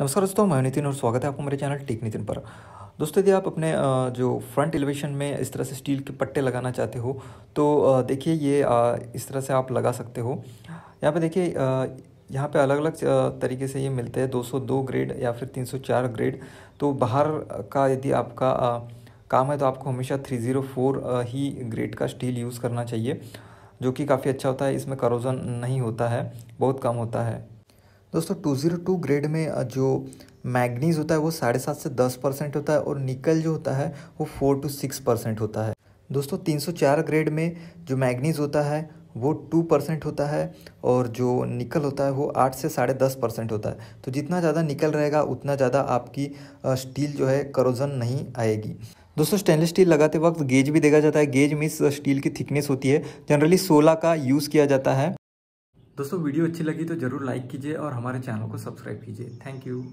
नमस्कार दोस्तों मैं नितिन और स्वागत है आपको मेरे चैनल टेक नितिन पर दोस्तों यदि आप अपने जो फ्रंट एलिवेशन में इस तरह से स्टील के पट्टे लगाना चाहते हो तो देखिए ये इस तरह से आप लगा सकते हो यहाँ पे देखिए यहाँ पे अलग अलग तरीके से ये मिलते हैं 202 ग्रेड या फिर 304 ग्रेड तो बाहर का यदि आपका काम है तो आपको हमेशा थ्री ही ग्रेड का स्टील यूज़ करना चाहिए जो कि काफ़ी अच्छा होता है इसमें करोज़न नहीं होता है बहुत कम होता है दोस्तों टू ज़ीरो टू ग्रेड में जो मैग्नीज होता है वो साढ़े सात से दस परसेंट होता है और निकल जो होता है वो फोर टू सिक्स परसेंट होता है दोस्तों तीन सौ चार ग्रेड में जो मैग्नीज होता है वो टू परसेंट होता है और जो निकल होता है वो आठ से साढ़े दस परसेंट होता है तो जितना ज़्यादा निकल रहेगा उतना ज़्यादा आपकी स्टील जो है करोजन नहीं आएगी दोस्तों स्टेनलेस स्टील लगाते वक्त गेज भी देखा जाता है गेज मीन्स स्टील की थिकनेस होती है जनरली सोलह का यूज़ किया जाता है दोस्तों वीडियो अच्छी लगी तो जरूर लाइक कीजिए और हमारे चैनल को सब्सक्राइब कीजिए थैंक यू